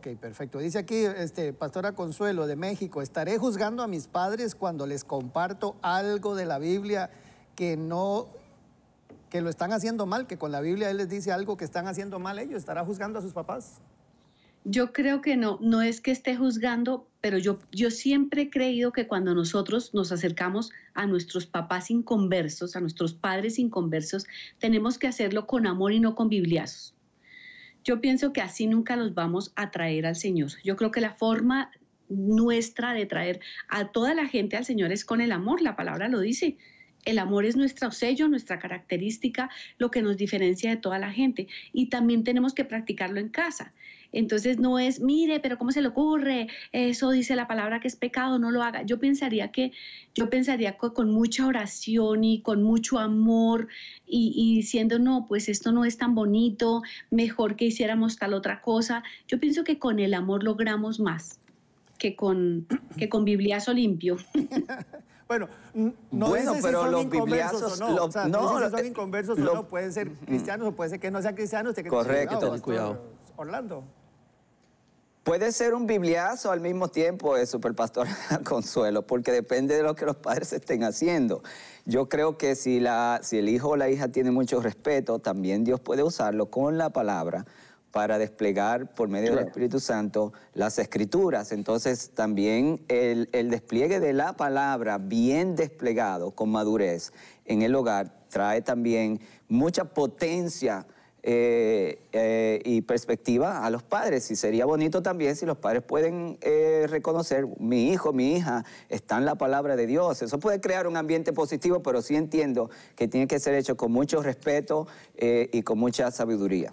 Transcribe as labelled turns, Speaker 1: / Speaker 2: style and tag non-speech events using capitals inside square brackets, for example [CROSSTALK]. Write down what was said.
Speaker 1: Ok, perfecto. Dice aquí, este, Pastora Consuelo de México, estaré juzgando a mis padres cuando les comparto algo de la Biblia que no que lo están haciendo mal, que con la Biblia él les dice algo que están haciendo mal ellos, ¿estará juzgando a sus
Speaker 2: papás? Yo creo que no, no es que esté juzgando, pero yo, yo siempre he creído que cuando nosotros nos acercamos a nuestros papás inconversos, a nuestros padres inconversos, tenemos que hacerlo con amor y no con bibliazos. Yo pienso que así nunca los vamos a traer al Señor. Yo creo que la forma nuestra de traer a toda la gente al Señor es con el amor, la palabra lo dice. El amor es nuestro sello, nuestra característica, lo que nos diferencia de toda la gente. Y también tenemos que practicarlo en casa. Entonces no es, mire, pero ¿cómo se le ocurre? Eso dice la palabra que es pecado, no lo haga. Yo pensaría que, yo pensaría con mucha oración y con mucho amor y, diciendo, no, pues esto no es tan bonito, mejor que hiciéramos tal otra cosa. Yo pienso que con el amor logramos más que con, que con bibliazo limpio. [LAUGHS]
Speaker 1: bueno, no bueno, pero los bibliazos no, o no, no, si son inconversos o no, pueden ser
Speaker 3: cristianos o puede ser que no sean
Speaker 1: cristianos. Que correcto, ten cuidado.
Speaker 3: Orlando. Puede ser un bibliazo al mismo tiempo de eh, Superpastor [LAUGHS] Consuelo, porque depende de lo que los padres estén haciendo. Yo creo que si, la, si el hijo o la hija tiene mucho respeto, también Dios puede usarlo con la palabra para desplegar por medio del Espíritu Santo las escrituras. Entonces también el, despliegue de la palabra bien desplegado con madurez en el hogar trae también mucha potencia. Eh, eh, y perspectiva a los padres y sería bonito también si los padres pueden eh, reconocer mi hijo, mi hija está en la palabra de Dios. Eso puede crear un ambiente positivo, pero sí entiendo que tiene que ser hecho con mucho respeto y con mucha sabiduría.